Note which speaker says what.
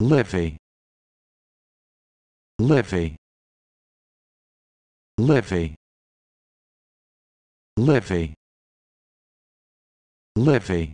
Speaker 1: Livy. Livy. Livy. Livy. Livy.